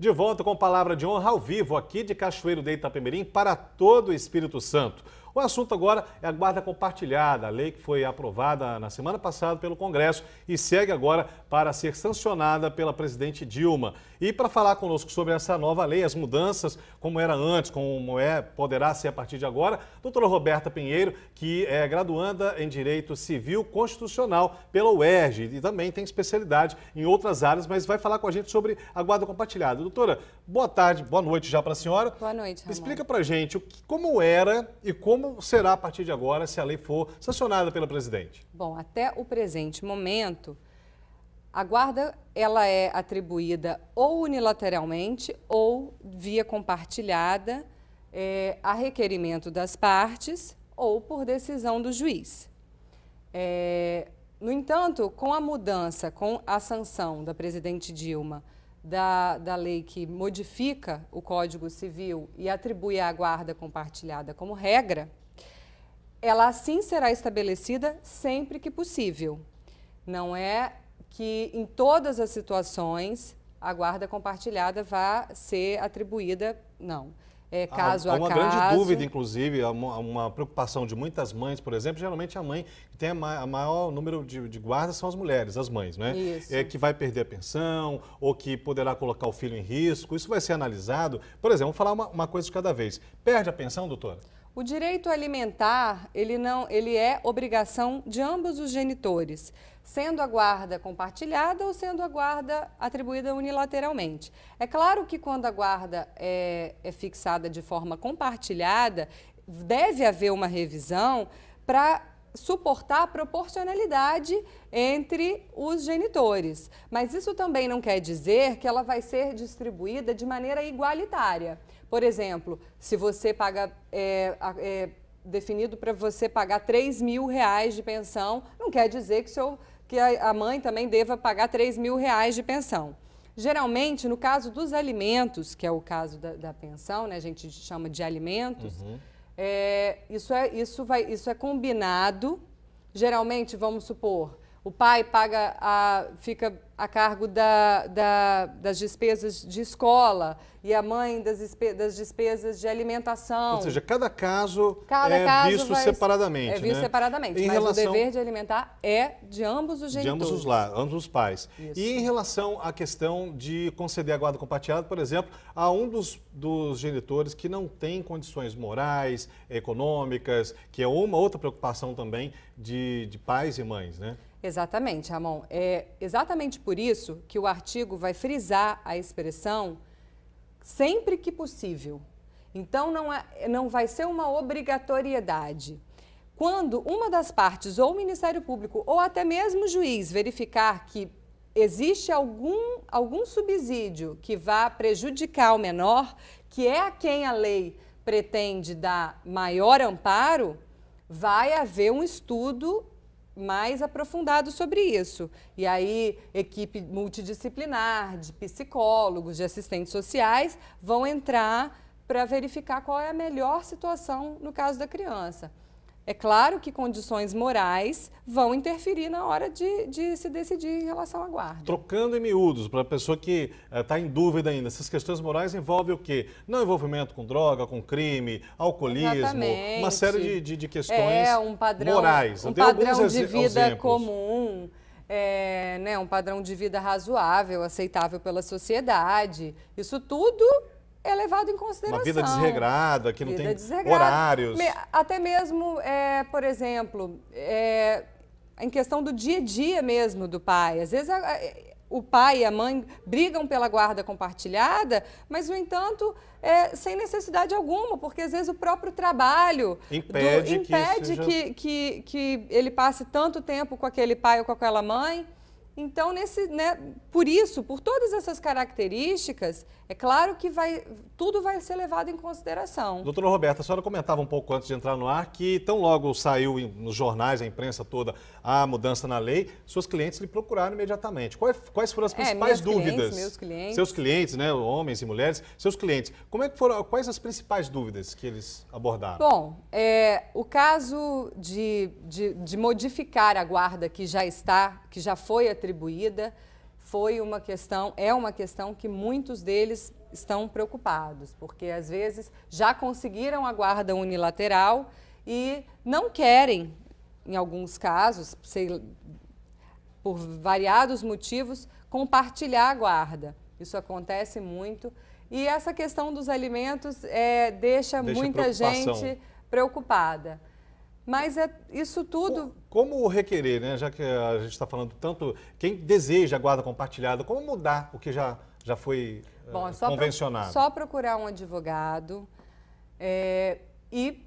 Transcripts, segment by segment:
De volta com palavra de honra ao vivo aqui de Cachoeiro de Itapemirim para todo o Espírito Santo. O assunto agora é a guarda compartilhada, a lei que foi aprovada na semana passada pelo Congresso e segue agora para ser sancionada pela presidente Dilma. E para falar conosco sobre essa nova lei, as mudanças, como era antes, como é, poderá ser a partir de agora, doutora Roberta Pinheiro, que é graduanda em Direito Civil Constitucional pela UERJ e também tem especialidade em outras áreas, mas vai falar com a gente sobre a guarda compartilhada. Doutora, boa tarde, boa noite já para a senhora. Boa noite, Ramon. Explica para gente como era e como como será a partir de agora se a lei for sancionada pela presidente? Bom, até o presente momento, a guarda ela é atribuída ou unilateralmente ou via compartilhada é, a requerimento das partes ou por decisão do juiz. É, no entanto, com a mudança, com a sanção da presidente Dilma da, da lei que modifica o Código Civil e atribui a guarda compartilhada como regra, ela assim será estabelecida sempre que possível. Não é que em todas as situações a guarda compartilhada vá ser atribuída, não é, caso há, há a caso. Há uma grande dúvida, inclusive, uma, uma, preocupação de muitas mães, por exemplo. Geralmente a mãe que tem a, maior número de, de guardas são as mulheres, as mães, né? Isso. É, que vai perder a pensão ou que poderá colocar o filho em risco. Isso vai ser analisado. Por exemplo, vou falar uma, uma coisa de cada vez. Perde a pensão, doutora? O direito alimentar, ele não, ele é obrigação de ambos os genitores, sendo a guarda compartilhada ou sendo a guarda atribuída unilateralmente. É claro que quando a guarda é, é fixada de forma compartilhada, deve haver uma revisão para suportar a proporcionalidade entre os genitores. Mas isso também não quer dizer que ela vai ser distribuída de maneira igualitária. Por exemplo, se você paga. É, é, definido para você pagar 3 mil reais de pensão, não quer dizer que, seu, que a mãe também deva pagar 3 mil reais de pensão. Geralmente, no caso dos alimentos, que é o caso da, da pensão, né, a gente chama de alimentos, uhum. É, isso, é, isso, vai, isso é combinado. Geralmente, vamos supor, o pai paga a, fica a cargo da, da, das despesas de escola e a mãe das, das despesas de alimentação. Ou seja, cada caso cada é caso visto vai, separadamente. É visto né? separadamente, em mas relação... o dever de alimentar é de ambos os genitores. De ambos os, lados, ambos os pais. Isso. E em relação à questão de conceder a guarda compartilhada, por exemplo, a um dos, dos genitores que não tem condições morais, econômicas, que é uma outra preocupação também de, de pais e mães, né? Exatamente, Ramon. É exatamente por isso que o artigo vai frisar a expressão sempre que possível. Então, não, é, não vai ser uma obrigatoriedade. Quando uma das partes, ou o Ministério Público, ou até mesmo o juiz, verificar que existe algum, algum subsídio que vá prejudicar o menor, que é a quem a lei pretende dar maior amparo, vai haver um estudo mais aprofundado sobre isso. E aí, equipe multidisciplinar, de psicólogos, de assistentes sociais, vão entrar para verificar qual é a melhor situação no caso da criança. É claro que condições morais vão interferir na hora de, de se decidir em relação à guarda. Trocando em miúdos, para a pessoa que está eh, em dúvida ainda, essas questões morais envolvem o quê? Não envolvimento com droga, com crime, alcoolismo, Exatamente. uma série de, de, de questões é, um padrão, morais. Um padrão de vida exemplos. comum. É, né, um padrão de vida razoável, aceitável pela sociedade. Isso tudo é levado em consideração. Uma vida desregrada, que não tem desregrada. horários. Até mesmo, é, por exemplo, é, em questão do dia a dia mesmo do pai. Às vezes a, a, o pai e a mãe brigam pela guarda compartilhada, mas, no entanto, é, sem necessidade alguma, porque às vezes o próprio trabalho impede, do, impede que, seja... que, que, que ele passe tanto tempo com aquele pai ou com aquela mãe. Então, nesse, né, por isso, por todas essas características, é claro que vai, tudo vai ser levado em consideração. Doutora Roberta, a senhora comentava um pouco antes de entrar no ar que tão logo saiu nos jornais, a imprensa toda, a mudança na lei, seus clientes lhe procuraram imediatamente. Quais, quais foram as é, principais é, dúvidas? Clientes, meus clientes. Seus clientes, né, homens e mulheres, seus clientes. Como é que foram, quais as principais dúvidas que eles abordaram? Bom, é, o caso de, de, de modificar a guarda que já está, que já foi atribuída, distribuída foi uma questão, é uma questão que muitos deles estão preocupados, porque às vezes já conseguiram a guarda unilateral e não querem, em alguns casos, sei, por variados motivos, compartilhar a guarda. Isso acontece muito. E essa questão dos alimentos é, deixa, deixa muita gente preocupada. Mas é isso tudo. Como requerer, né? Já que a gente está falando tanto quem deseja a guarda compartilhada, como mudar o que já, já foi eh, Bom, é só convencionado? Pro, só procurar um advogado é, e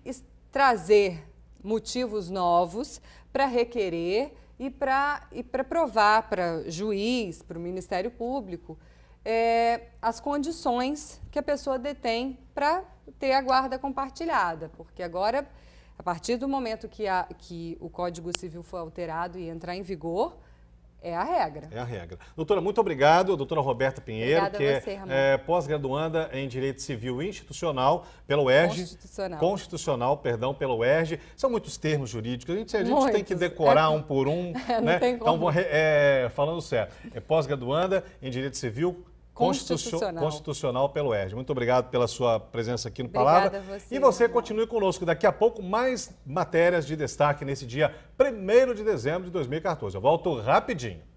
trazer motivos novos para requerer e para e para provar para juiz, para o Ministério Público, é, as condições que a pessoa detém para ter a guarda compartilhada. Porque agora a partir do momento que, a, que o Código Civil for alterado e entrar em vigor, é a regra. É a regra. Doutora, muito obrigado. Doutora Roberta Pinheiro, Obrigada que você, é, é pós-graduanda em Direito Civil Institucional pela UERJ. Constitucional. Constitucional, perdão, pela UERJ. São muitos termos jurídicos. A gente, a gente tem que decorar é. um por um. Não né? tem então, como. Então, falando sério, é pós-graduanda em Direito Civil Constitucional. Constitucional pelo ERJ. Muito obrigado pela sua presença aqui no Obrigada Palavra. Você, e você continue conosco. Daqui a pouco, mais matérias de destaque nesse dia 1 de dezembro de 2014. Eu volto rapidinho.